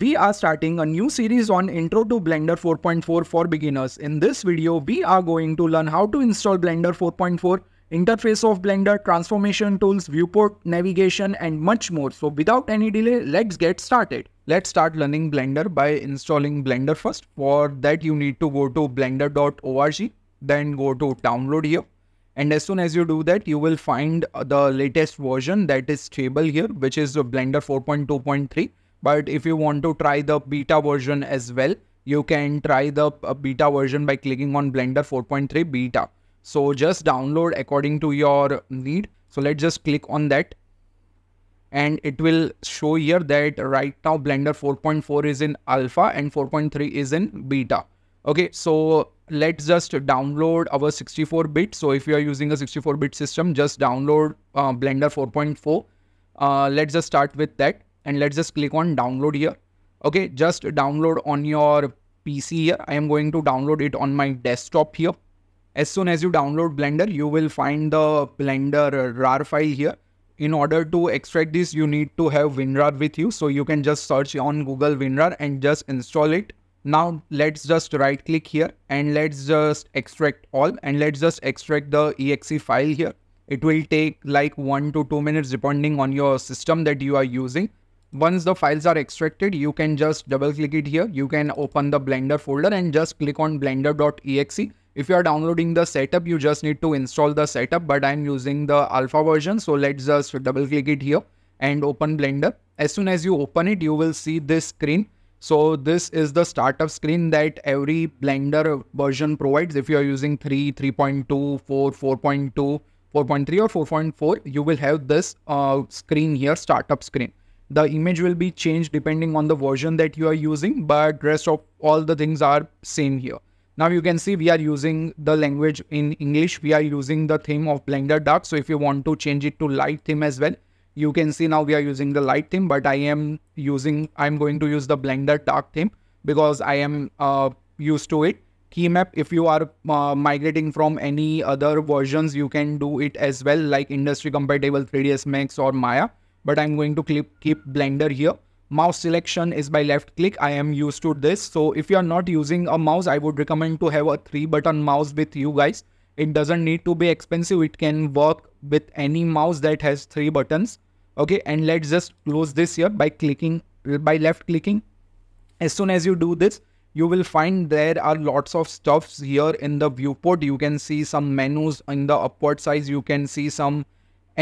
We are starting a new series on Intro to Blender 4.4 for beginners. In this video, we are going to learn how to install Blender 4.4, interface of Blender, transformation tools, viewport, navigation and much more. So without any delay, let's get started. Let's start learning Blender by installing Blender first. For that, you need to go to blender.org, then go to download here. And as soon as you do that, you will find the latest version that is stable here, which is Blender 4.2.3. But if you want to try the beta version as well, you can try the uh, beta version by clicking on Blender 4.3 beta. So just download according to your need. So let's just click on that. And it will show here that right now Blender 4.4 is in alpha and 4.3 is in beta. Okay, so let's just download our 64 bit. So if you are using a 64 bit system, just download uh, Blender 4.4. Uh, let's just start with that and let's just click on download here. Okay, just download on your PC here. I am going to download it on my desktop here. As soon as you download Blender, you will find the Blender RAR file here. In order to extract this, you need to have WinRAR with you. So you can just search on Google WinRAR and just install it. Now let's just right click here and let's just extract all and let's just extract the exe file here. It will take like one to two minutes depending on your system that you are using. Once the files are extracted, you can just double click it here. You can open the Blender folder and just click on blender.exe. If you are downloading the setup, you just need to install the setup, but I'm using the alpha version. So let's just double click it here and open Blender. As soon as you open it, you will see this screen. So this is the startup screen that every Blender version provides. If you are using 3, 3.2, 4, 4.2, 4.3 or 4.4, you will have this uh, screen here, startup screen the image will be changed depending on the version that you are using but rest of all the things are same here now you can see we are using the language in english we are using the theme of blender dark so if you want to change it to light theme as well you can see now we are using the light theme but i am using i'm going to use the blender dark theme because i am uh, used to it keymap if you are uh, migrating from any other versions you can do it as well like industry compatible 3ds max or maya but I'm going to keep blender here. Mouse selection is by left click. I am used to this. So if you are not using a mouse, I would recommend to have a three button mouse with you guys. It doesn't need to be expensive. It can work with any mouse that has three buttons. Okay. And let's just close this here by clicking by left clicking. As soon as you do this, you will find there are lots of stuffs here in the viewport. You can see some menus in the upward size. You can see some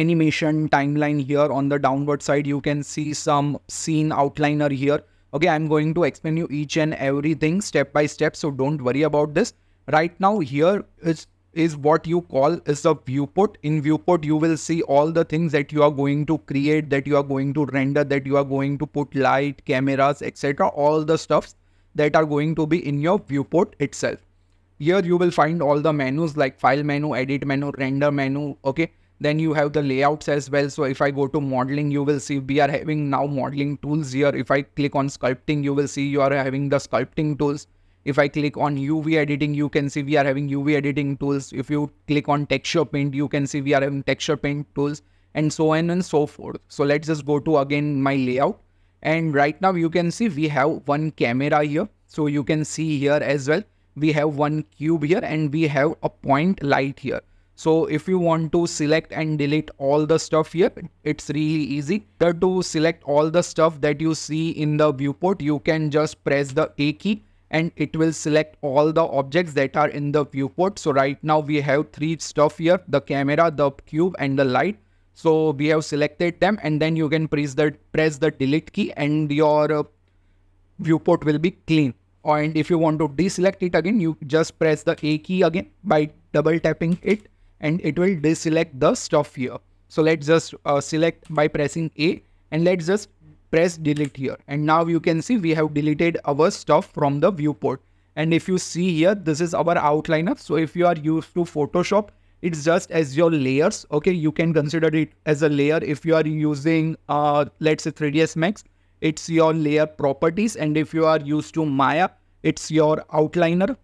animation timeline here on the downward side you can see some scene outliner here okay i'm going to explain you each and everything step by step so don't worry about this right now here is is what you call is a viewport in viewport you will see all the things that you are going to create that you are going to render that you are going to put light cameras etc all the stuffs that are going to be in your viewport itself here you will find all the menus like file menu edit menu render menu okay then you have the layouts as well. So if I go to modeling, you will see we are having now modeling tools here. If I click on sculpting, you will see you are having the sculpting tools. If I click on UV editing, you can see we are having UV editing tools. If you click on texture paint, you can see we are having texture paint tools and so on and so forth. So let's just go to again my layout. And right now you can see we have one camera here. So you can see here as well. We have one cube here and we have a point light here. So if you want to select and delete all the stuff here, it's really easy. to select all the stuff that you see in the viewport, you can just press the A key and it will select all the objects that are in the viewport. So right now we have three stuff here, the camera, the cube and the light. So we have selected them and then you can press the, press the delete key and your uh, viewport will be clean. And if you want to deselect it again, you just press the A key again by double tapping it and it will deselect the stuff here. So let's just uh, select by pressing A and let's just press delete here. And now you can see we have deleted our stuff from the viewport. And if you see here, this is our outliner. So if you are used to Photoshop, it's just as your layers. Okay, you can consider it as a layer. If you are using, uh, let's say 3ds Max, it's your layer properties. And if you are used to Maya, it's your outliner.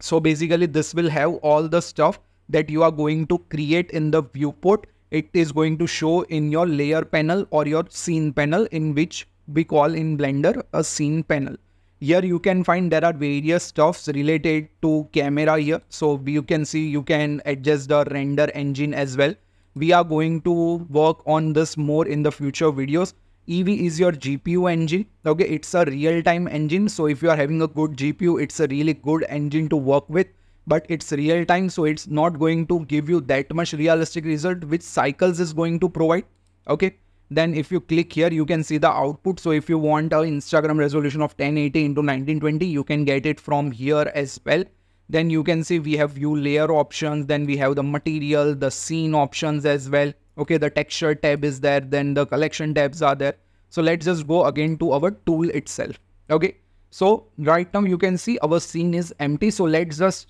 So basically this will have all the stuff that you are going to create in the viewport. It is going to show in your layer panel or your scene panel in which we call in Blender a scene panel. Here you can find there are various stuffs related to camera here. So you can see you can adjust the render engine as well. We are going to work on this more in the future videos. EV is your GPU engine. Okay, it's a real-time engine. So if you are having a good GPU, it's a really good engine to work with but it's real time so it's not going to give you that much realistic result which cycles is going to provide okay then if you click here you can see the output so if you want a instagram resolution of 1080 into 1920 you can get it from here as well then you can see we have view layer options then we have the material the scene options as well okay the texture tab is there then the collection tabs are there so let's just go again to our tool itself okay so right now you can see our scene is empty so let's just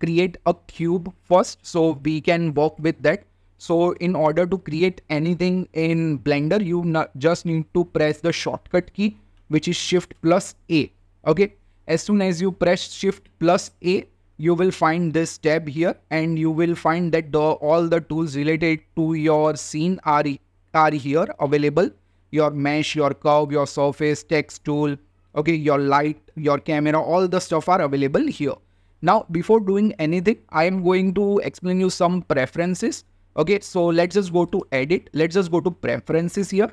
create a cube first so we can work with that so in order to create anything in blender you just need to press the shortcut key which is shift plus a okay as soon as you press shift plus a you will find this tab here and you will find that the, all the tools related to your scene are, are here available your mesh your curve your surface text tool okay your light your camera all the stuff are available here now, before doing anything, I am going to explain you some preferences. Okay, so let's just go to edit. Let's just go to preferences here.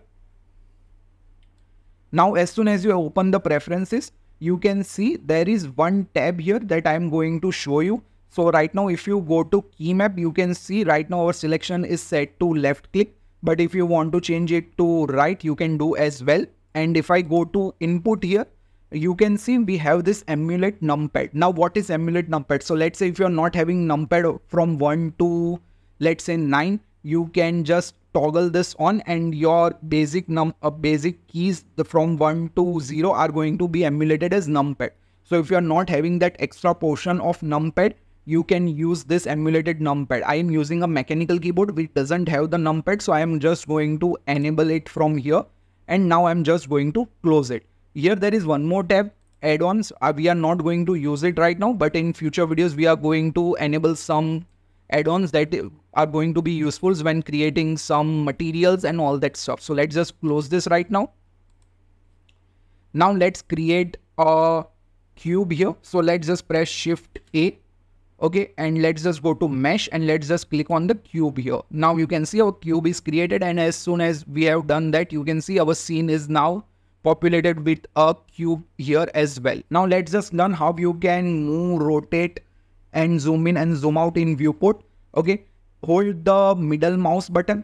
Now, as soon as you open the preferences, you can see there is one tab here that I am going to show you. So right now, if you go to key map, you can see right now our selection is set to left click. But if you want to change it to right, you can do as well. And if I go to input here, you can see we have this emulate numpad now what is emulate numpad so let's say if you're not having numpad from 1 to let's say 9 you can just toggle this on and your basic num uh, basic keys from 1 to 0 are going to be emulated as numpad so if you're not having that extra portion of numpad you can use this emulated numpad i am using a mechanical keyboard which doesn't have the numpad so i am just going to enable it from here and now i'm just going to close it here there is one more tab add-ons. Uh, we are not going to use it right now, but in future videos, we are going to enable some add-ons that are going to be useful when creating some materials and all that stuff. So let's just close this right now. Now let's create a cube here. So let's just press shift A. Okay, and let's just go to mesh and let's just click on the cube here. Now you can see our cube is created and as soon as we have done that, you can see our scene is now populated with a cube here as well. Now let's just learn how you can move, rotate and zoom in and zoom out in viewport. Okay, hold the middle mouse button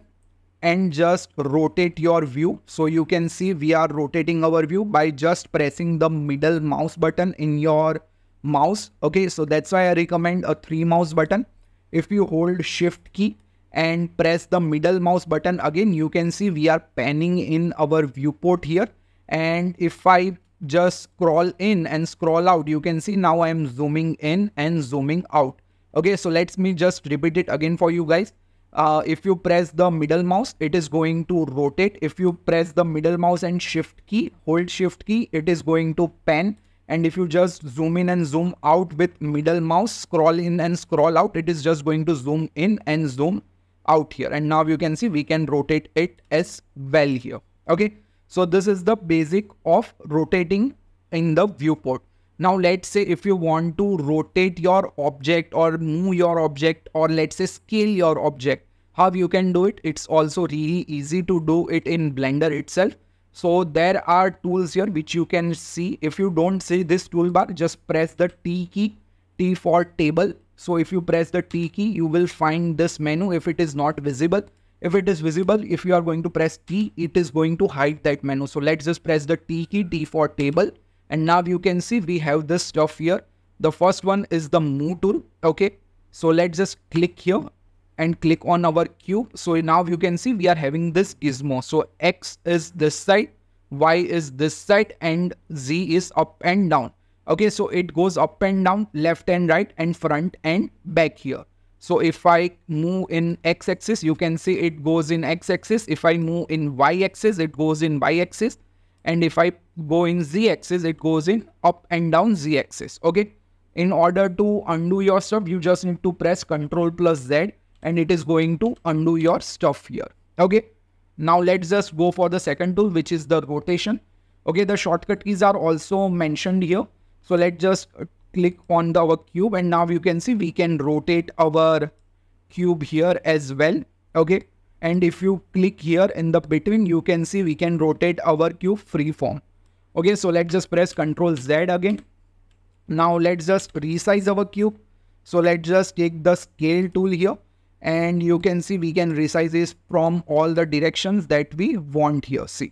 and just rotate your view. So you can see we are rotating our view by just pressing the middle mouse button in your mouse. Okay, so that's why I recommend a three mouse button. If you hold shift key and press the middle mouse button again, you can see we are panning in our viewport here and if I just scroll in and scroll out you can see now I am zooming in and zooming out okay so let me just repeat it again for you guys uh, if you press the middle mouse it is going to rotate if you press the middle mouse and shift key hold shift key it is going to pan and if you just zoom in and zoom out with middle mouse scroll in and scroll out it is just going to zoom in and zoom out here and now you can see we can rotate it as well here okay so this is the basic of rotating in the viewport. Now let's say if you want to rotate your object or move your object or let's say scale your object, how you can do it. It's also really easy to do it in Blender itself. So there are tools here which you can see. If you don't see this toolbar, just press the T key, T for table. So if you press the T key, you will find this menu if it is not visible. If it is visible, if you are going to press T, it is going to hide that menu. So let's just press the T key, T for table. And now you can see we have this stuff here. The first one is the move tool. Okay. So let's just click here and click on our cube. So now you can see we are having this gizmo. So X is this side, Y is this side and Z is up and down. Okay. So it goes up and down, left and right and front and back here. So if I move in x-axis, you can see it goes in x-axis. If I move in y-axis, it goes in y-axis. And if I go in z-axis, it goes in up and down z-axis. Okay. In order to undo your stuff, you just need to press Ctrl plus Z and it is going to undo your stuff here. Okay. Now let's just go for the second tool, which is the rotation. Okay. The shortcut keys are also mentioned here. So let's just click on the, our cube and now you can see we can rotate our cube here as well okay and if you click here in the between you can see we can rotate our cube free form okay so let's just press ctrl z again now let's just resize our cube so let's just take the scale tool here and you can see we can resize this from all the directions that we want here see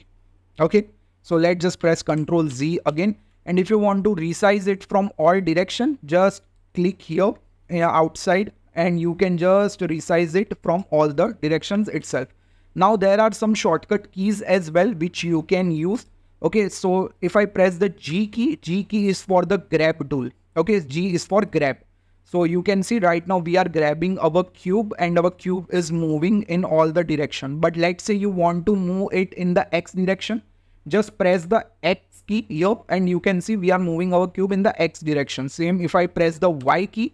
okay so let's just press ctrl z again and if you want to resize it from all direction just click here, outside and you can just resize it from all the directions itself now there are some shortcut keys as well which you can use okay so if i press the g key g key is for the grab tool okay g is for grab so you can see right now we are grabbing our cube and our cube is moving in all the direction but let's say you want to move it in the x direction just press the x key here and you can see we are moving our cube in the x direction. Same if I press the y key,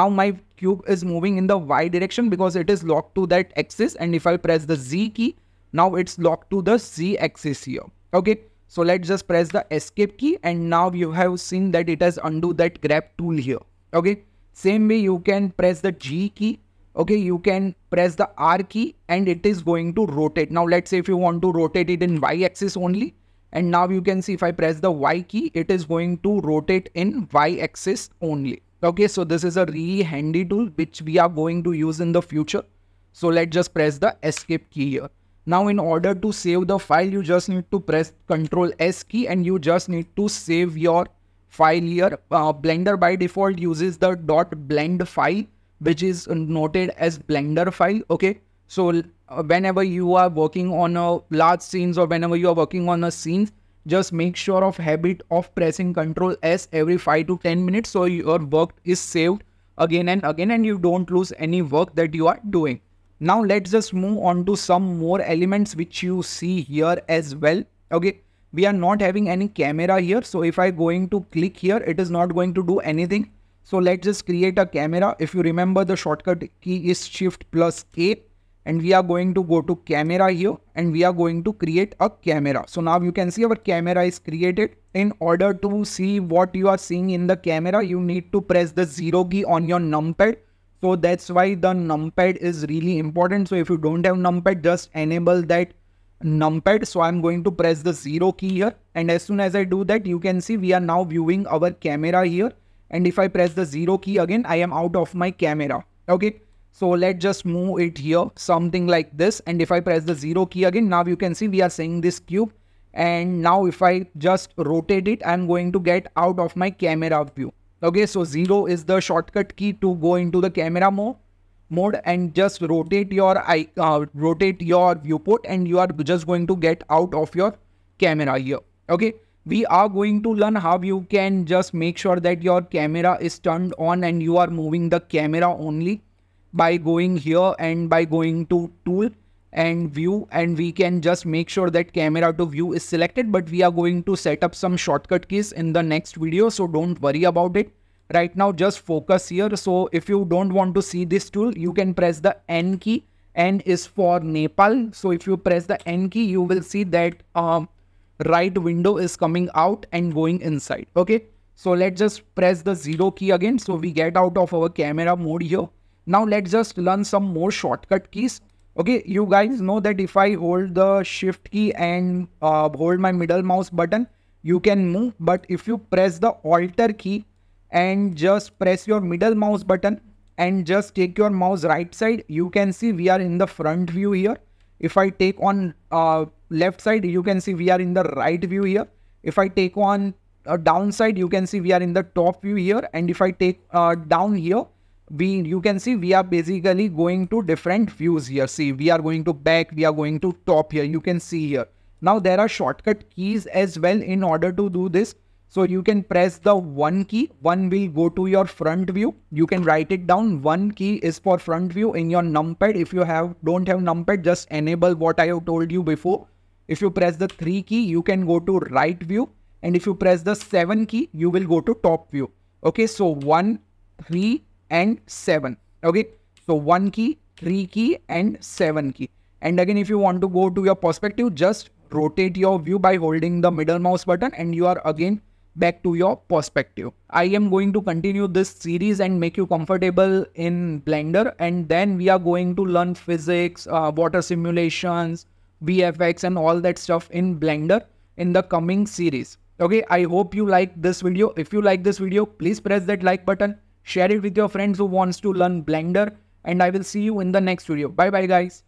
now my cube is moving in the y direction because it is locked to that axis and if I press the z key, now it's locked to the z axis here. Okay, so let's just press the escape key and now you have seen that it has undo that grab tool here. Okay, same way you can press the G key okay you can press the r key and it is going to rotate now let's say if you want to rotate it in y axis only and now you can see if I press the Y key, it is going to rotate in Y axis only. Okay, so this is a really handy tool which we are going to use in the future. So let's just press the escape key here. Now in order to save the file, you just need to press Ctrl S key and you just need to save your file here. Uh, Blender by default uses the .blend file which is noted as blender file. Okay, so uh, whenever you are working on a large scenes or whenever you are working on a scenes, just make sure of habit of pressing control S every 5 to 10 minutes so your work is saved again and again and you don't lose any work that you are doing. Now let's just move on to some more elements which you see here as well. Okay, we are not having any camera here. So if I going to click here, it is not going to do anything. So let's just create a camera. If you remember the shortcut key is shift plus A and we are going to go to camera here and we are going to create a camera. So now you can see our camera is created. In order to see what you are seeing in the camera, you need to press the zero key on your numpad. So that's why the numpad is really important. So if you don't have numpad, just enable that numpad. So I'm going to press the zero key here. And as soon as I do that, you can see we are now viewing our camera here. And if I press the zero key again, I am out of my camera. Okay. So let's just move it here, something like this. And if I press the zero key again, now you can see we are seeing this cube. And now if I just rotate it, I'm going to get out of my camera view. Okay, so zero is the shortcut key to go into the camera mode mode and just rotate your I uh, rotate your viewport and you are just going to get out of your camera here. Okay, we are going to learn how you can just make sure that your camera is turned on and you are moving the camera only by going here and by going to tool and view and we can just make sure that camera to view is selected but we are going to set up some shortcut keys in the next video so don't worry about it right now just focus here so if you don't want to see this tool you can press the n key n is for nepal so if you press the n key you will see that um, right window is coming out and going inside okay so let's just press the zero key again so we get out of our camera mode here now let's just learn some more shortcut keys. Okay, you guys know that if I hold the shift key and uh, hold my middle mouse button, you can move. But if you press the alter key and just press your middle mouse button and just take your mouse right side, you can see we are in the front view here. If I take on uh, left side, you can see we are in the right view here. If I take on uh, downside, you can see we are in the top view here. And if I take uh, down here, we you can see we are basically going to different views here see we are going to back we are going to top here you can see here now there are shortcut keys as well in order to do this so you can press the one key one will go to your front view you can write it down one key is for front view in your numpad if you have don't have numpad just enable what i have told you before if you press the three key you can go to right view and if you press the seven key you will go to top view okay so one three and 7 okay so 1 key 3 key and 7 key and again if you want to go to your perspective just rotate your view by holding the middle mouse button and you are again back to your perspective. I am going to continue this series and make you comfortable in Blender and then we are going to learn physics, uh, water simulations, VFX and all that stuff in Blender in the coming series. Okay, I hope you like this video. If you like this video, please press that like button. Share it with your friends who wants to learn Blender and I will see you in the next video. Bye bye guys.